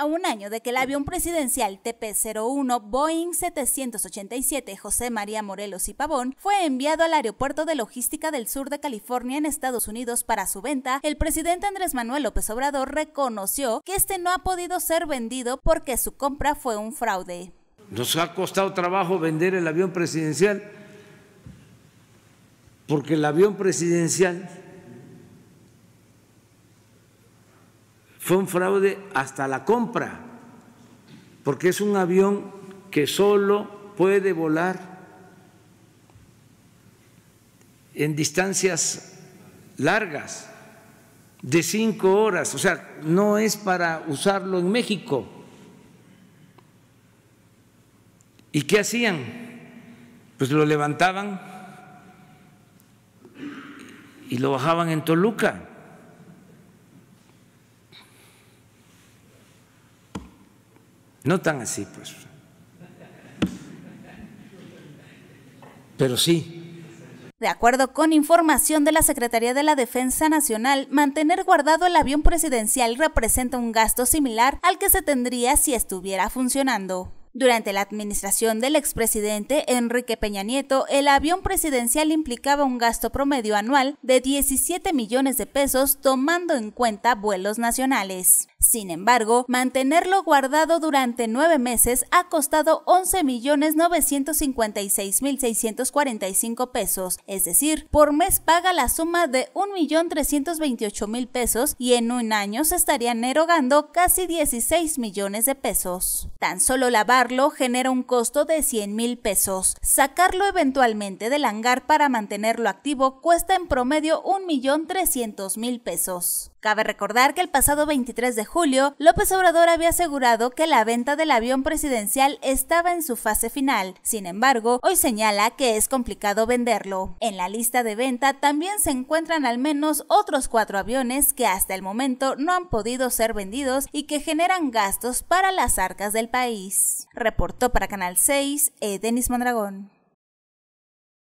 A un año de que el avión presidencial TP-01 Boeing 787 José María Morelos y Pavón fue enviado al Aeropuerto de Logística del Sur de California en Estados Unidos para su venta, el presidente Andrés Manuel López Obrador reconoció que este no ha podido ser vendido porque su compra fue un fraude. Nos ha costado trabajo vender el avión presidencial porque el avión presidencial fue un fraude hasta la compra, porque es un avión que solo puede volar en distancias largas de cinco horas, o sea, no es para usarlo en México. ¿Y qué hacían? Pues lo levantaban y lo bajaban en Toluca. No tan así, pues. Pero sí, de acuerdo con información de la Secretaría de la Defensa Nacional, mantener guardado el avión presidencial representa un gasto similar al que se tendría si estuviera funcionando. Durante la administración del expresidente Enrique Peña Nieto, el avión presidencial implicaba un gasto promedio anual de 17 millones de pesos tomando en cuenta vuelos nacionales. Sin embargo, mantenerlo guardado durante nueve meses ha costado 11.956.645 pesos, es decir, por mes paga la suma de 1.328.000 pesos y en un año se estarían erogando casi 16 millones de pesos. Tan solo la genera un costo de 100 mil pesos. Sacarlo eventualmente del hangar para mantenerlo activo cuesta en promedio 1.300.000 pesos. Cabe recordar que el pasado 23 de julio, López Obrador había asegurado que la venta del avión presidencial estaba en su fase final. Sin embargo, hoy señala que es complicado venderlo. En la lista de venta también se encuentran al menos otros cuatro aviones que hasta el momento no han podido ser vendidos y que generan gastos para las arcas del país. Reportó para Canal 6 eh, Denis Mondragón.